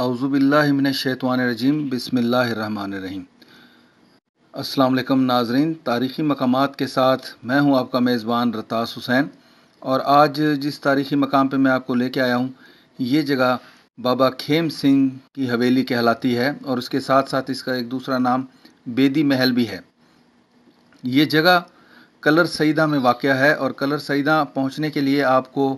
अवज़ुबिल्लिमिनशैतवानरजीम बसमीम अल्लाम नाजरीन तारीख़ी मकाम के साथ मैं हूँ आपका मेज़बान रतास हुसैन और आज जिस तारीख़ी मकाम पर मैं आपको लेके आया हूँ ये जगह बाबा खेम सिंह की हवेली कहलाती है और उसके साथ साथ इसका एक दूसरा नाम बेदी महल भी है ये जगह कलर सईदा में वाक़ है और कलर सईदा पहुँचने के लिए आपको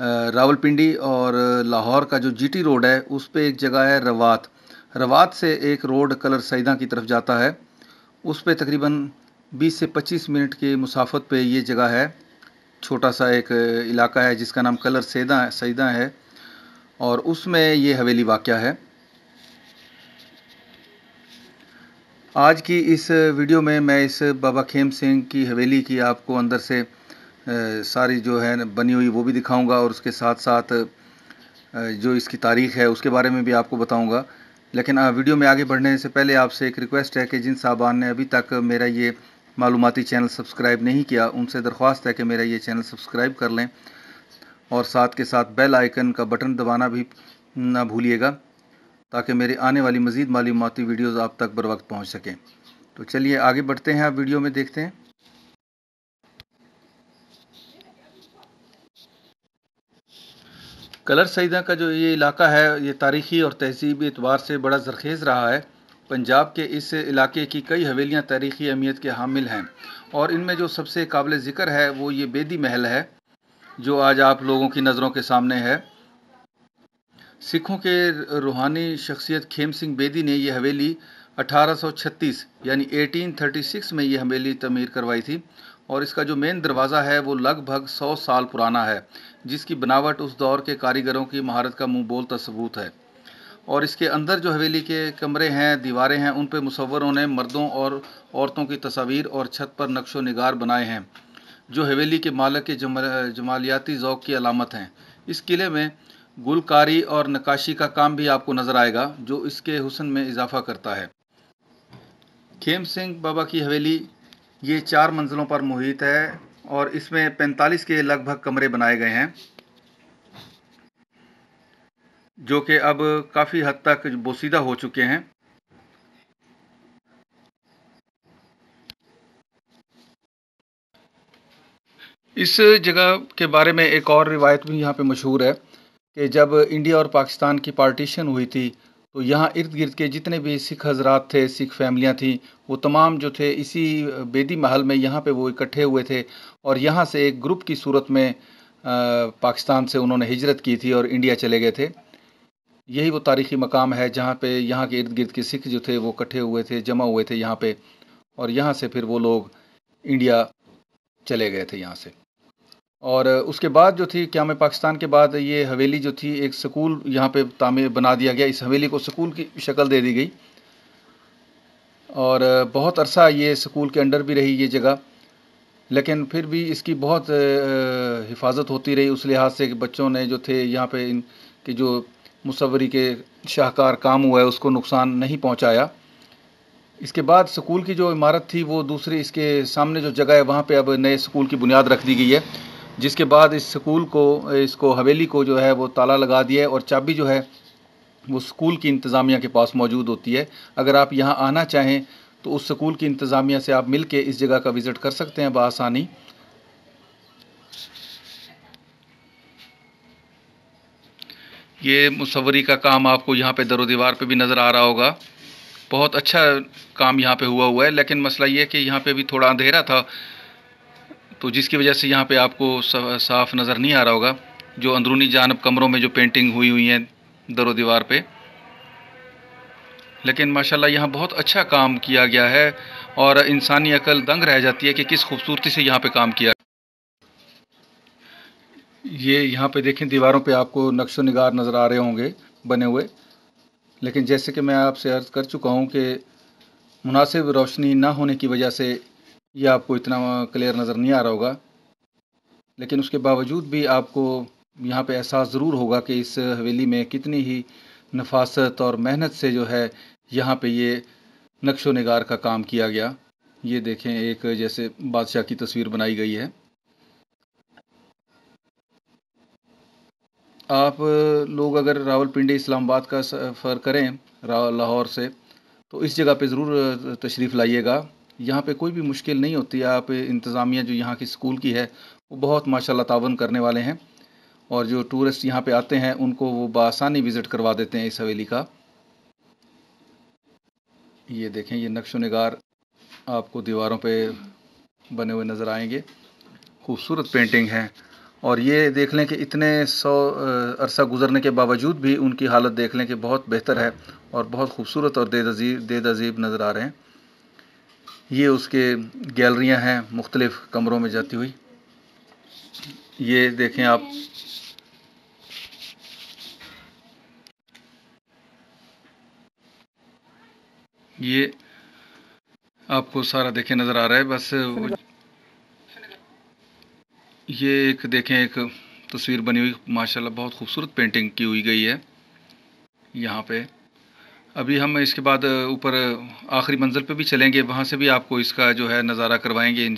रावलपिंडी और लाहौर का जो जीटी रोड है उस पर एक जगह है रवात रवात से एक रोड कलर सईदा की तरफ जाता है उस पर तकरीबन 20 से 25 मिनट की मुसाफत पे ये जगह है छोटा सा एक इलाका है जिसका नाम कलर सैदा सईदा है और उसमें ये हवेली वाक़ है आज की इस वीडियो में मैं इस बाबा खेम सिंह की हवेली की आपको अंदर से सारी जो है बनी हुई वो भी दिखाऊँगा और उसके साथ साथ जो इसकी तारीख़ है उसके बारे में भी आपको बताऊँगा लेकिन वीडियो में आगे बढ़ने से पहले आपसे एक रिक्वेस्ट है कि जिन साहबान ने अभी तक मेरा ये मालूमती चैनल सब्सक्राइब नहीं किया उनसे दरख्वास्त है कि मेरा ये चैनल सब्सक्राइब कर लें और साथ के साथ बेल आइकन का बटन दबाना भी ना भूलिएगा ताकि मेरे आने वाली मज़ीद मालूमती वीडियोज़ आप तक बर वक्त पहुँच सकें तो चलिए आगे बढ़ते हैं आप वीडियो में देखते हैं कलर सईदा का जो ये इलाका है ये तारीखी और तहजीबी एतबार से बड़ा जरखेज़ रहा है पंजाब के इस इलाके की कई हवेलियाँ तारीखी अहमियत के हामिल हैं और इनमें जो सबसे काबिल ज़िक्र है वो ये बेदी महल है जो आज आप लोगों की नज़रों के सामने है सिखों के रूहानी शख्सियत खेम सिंह बेदी ने यह हवेली 1836 यानी 1836 में ये हवेली तमीर करवाई थी और इसका जो मेन दरवाज़ा है वो लगभग 100 साल पुराना है जिसकी बनावट उस दौर के कारीगरों की महारत का मुंह बोलता सबूत है और इसके अंदर जो हवेली के कमरे हैं दीवारें हैं उन पर मुसवरों ने मर्दों और औरतों की तस्वीर और छत पर नक्शो नगार बनाए हैं जो हवेली के मालक के जमालियाती ओक़ की अलामत हैं इस किले में गुलकारी और नकाशी का काम भी आपको नज़र आएगा जो इसके हुसन में इजाफा करता है खेम सिंह बाबा की हवेली ये चार मंजिलों पर मुहित है और इसमें 45 के लगभग कमरे बनाए गए हैं जो कि अब काफ़ी हद तक बोसीदा हो चुके हैं इस जगह के बारे में एक और रिवायत भी यहाँ पे मशहूर है कि जब इंडिया और पाकिस्तान की पार्टीशन हुई थी तो यहाँ इर्द गिर्द के जितने भी सिख हजरात थे सिख फैमिलियाँ थीं वो तमाम जो थे इसी बेदी महल में यहाँ पे वो इकट्ठे हुए थे और यहाँ से एक ग्रुप की सूरत में पाकिस्तान से उन्होंने हिजरत की थी और इंडिया चले गए थे यही वो तारीख़ी मकाम है जहाँ पे यहाँ के इर्द गिर्द के सिख जो थे वो इकट्ठे हुए थे जमा हुए थे यहाँ पर और यहाँ से फिर वो लोग इंडिया चले गए थे यहाँ से और उसके बाद जो थी क्याम पाकिस्तान के बाद ये हवेली जो थी एक स्कूल यहाँ पे तामीर बना दिया गया इस हवेली को स्कूल की शक्ल दे दी गई और बहुत अरसा ये स्कूल के अंडर भी रही ये जगह लेकिन फिर भी इसकी बहुत हिफाजत होती रही उस लिहाज से कि बच्चों ने जो थे यहाँ पे इन के जो मुसवरी के शाहकार काम हुआ है उसको नुकसान नहीं पहुँचाया इसके बाद स्कूल की जो इमारत थी वो दूसरी इसके सामने जो जगह है वहाँ पे अब नए स्कूल की बुनियाद रख दी गई है जिसके बाद इस स्कूल को इसको हवेली को जो है वो ताला लगा दिया है और चाबी जो है वो स्कूल की इंतज़ामिया के पास मौजूद होती है अगर आप यहाँ आना चाहें तो उस स्कूल की इंतज़ामिया से आप मिल के इस जगह का विज़िट कर सकते हैं बसानी ये मसवरी का काम आपको यहाँ पे दर दीवार पर भी नज़र आ रहा होगा बहुत अच्छा काम यहाँ पे हुआ हुआ है लेकिन मसला ये है कि यहाँ पे भी थोड़ा अंधेरा था तो जिसकी वजह से यहाँ पे आपको साफ नज़र नहीं आ रहा होगा जो अंदरूनी जानब कमरों में जो पेंटिंग हुई हुई है दर दीवार पे लेकिन माशाल्लाह यहाँ बहुत अच्छा काम किया गया है और इंसानी अकल दंग रह जाती है कि किस खूबसूरती से यहाँ पे काम किया ये यहाँ पे देखें दीवारों पे आपको नक्शो नगार नज़र आ रहे होंगे बने हुए लेकिन जैसे कि मैं आपसे अर्ज़ कर चुका हूँ कि मुनासिब रोशनी ना होने की वजह से ये आपको इतना क्लियर नज़र नहीं आ रहा होगा लेकिन उसके बावजूद भी आपको यहाँ पे एहसास ज़रूर होगा कि इस हवेली में कितनी ही नफासत और मेहनत से जो है यहाँ पे ये नक्शो नगार का काम किया गया ये देखें एक जैसे बादशाह की तस्वीर बनाई गई है आप लोग अगर रावलपिंडी इस्लामाबाद का सफ़र करें लाहौर से तो इस जगह पे ज़रूर तशरीफ़ लाइएगा यहाँ पे कोई भी मुश्किल नहीं होती आप इंतज़ामिया जो यहाँ की स्कूल की है वो बहुत माशाल्लाह तावन करने वाले हैं और जो टूरिस्ट यहाँ पे आते हैं उनको वो बसानी विज़िट करवा देते हैं इस हवेली का ये देखें ये नक्श नगार आपको दीवारों पे बने हुए नज़र आएंगे खूबसूरत पेंटिंग है और ये देख लें कि इतने सौ अरसा गुजरने के बावजूद भी उनकी हालत देख लें कि बहुत बेहतर है और बहुत खूबसूरत और देदजीब देदजीब नज़र आ रहे हैं ये उसके गैलरियाँ हैं मुख्तलिफ़ कमरों में जाती हुई ये देखें आप ये आपको सारा देखें नज़र आ रहा है बस ये एक देखें एक तस्वीर बनी हुई माशाल्लाह बहुत खूबसूरत पेंटिंग की हुई गई है यहाँ पे अभी हम इसके बाद ऊपर आखिरी मंजिल पे भी चलेंगे वहाँ से भी आपको इसका जो है नज़ारा करवाएंगे इन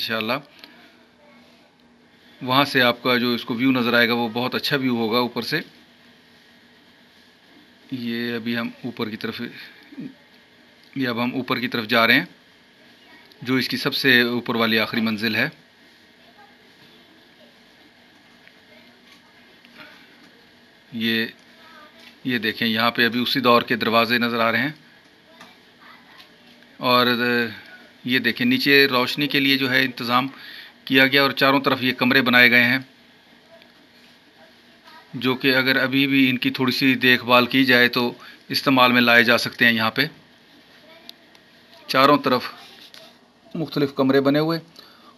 वहाँ से आपका जो इसको व्यू नज़र आएगा वो बहुत अच्छा व्यू होगा ऊपर से ये अभी हम ऊपर की तरफ ये अब हम ऊपर की तरफ जा रहे हैं जो इसकी सबसे ऊपर वाली आखिरी मंजिल है ये ये देखें यहाँ पे अभी उसी दौर के दरवाज़े नज़र आ रहे हैं और ये देखें नीचे रोशनी के लिए जो है इंतज़ाम किया गया और चारों तरफ ये कमरे बनाए गए हैं जो कि अगर अभी भी इनकी थोड़ी सी देखभाल की जाए तो इस्तेमाल में लाए जा सकते हैं यहाँ पे चारों तरफ मुख्तलिफ़ कमरे बने हुए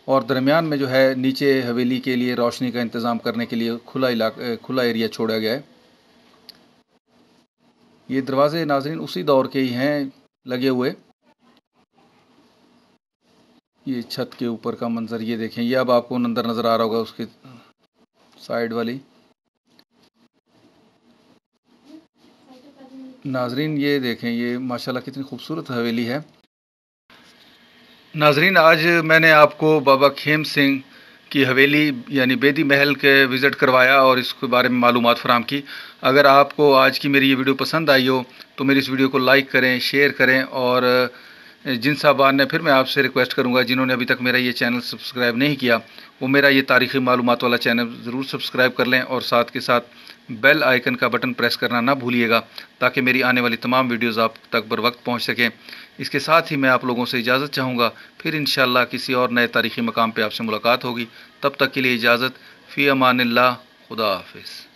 और दरमियान में जो है नीचे हवेली के लिए रोशनी का इंतज़ाम करने के लिए खुला इलाका खुला एरिया छोड़ा गया है ये दरवाज़े नाजरीन उसी दौर के ही हैं लगे हुए ये छत के ऊपर का मंज़र ये देखें ये अब आपको अंदर नज़र आ रहा होगा उसकी साइड वाली नाजरीन ये देखें ये माशाल्लाह कितनी खूबसूरत हवेली है नाजरीन आज मैंने आपको बाबा खेम सिंह की हवेली यानी बेदी महल के विज़िट करवाया और इसके बारे में मालूम फराम की अगर आपको आज की मेरी ये वीडियो पसंद आई हो तो मेरी इस वीडियो को लाइक करें शेयर करें और जिन साहबान ने फिर मैं आपसे रिक्वेस्ट करूँगा जिन्होंने अभी तक मेरा ये चैनल सब्सक्राइब नहीं किया वो मेरा ये तारीख़ी मालूम वाला चैनल ज़रूर सब्सक्राइब कर लें और साथ के साथ बेल आइकन का बटन प्रेस करना ना भूलिएगा ताकि मेरी आने वाली तमाम वीडियोज़ आप तक बर वक्त पहुँच सकें इसके साथ ही मैं आप लोगों से इजाज़त चाहूँगा फिर इन किसी और नए तारीख़ी मकाम पर आपसे मुलाकात होगी तब तक के लिए इजाज़त फ़ी अमान ला खुदा हाफिज़